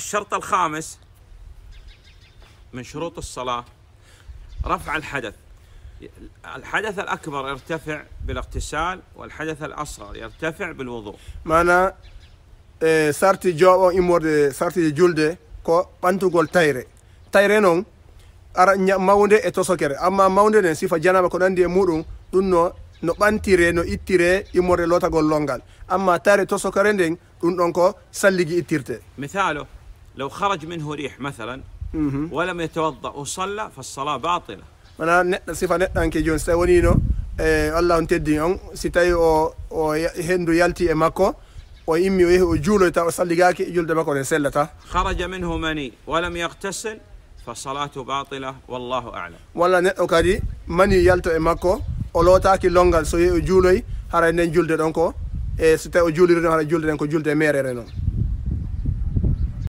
الشرط الخامس من شروط الصلاة رفع الحدث الحدث الأكبر يرتفع بالاغتسال والحدث الأصغر يرتفع بالوضوء معنى إيه، سارتي جو إمور سارتي جولد كو بانتو قول تايري تايري نون أرى ماوندي إتوسوكري أما ماوندي نسي فجانب كوناندي مورو دونو no ɓantire no ittire imore lotagol longal amma tare tosokarenden ɗum ɗon ko salligui ittirte mihalo لو خرج منه ريح مثلا ولم يتوضا وصلى فالصلاه باطله انا صفه نتانك جون سيونينو إيه، الله انت ديون سيتاي او هندو يالتي إيه ماكو او امي إيه، او جولو تا صلي غاك جول دماكو سلتا خرج منه مني ولم يغتسل فصلاته باطله والله اعلم ولا نكادي مني يالتو ماكو او لوتاكي لونغال سو جولوي هاري جولد دونكو اي سيتاي او جولي رن هاري جولد دونكو جولد ميري رنو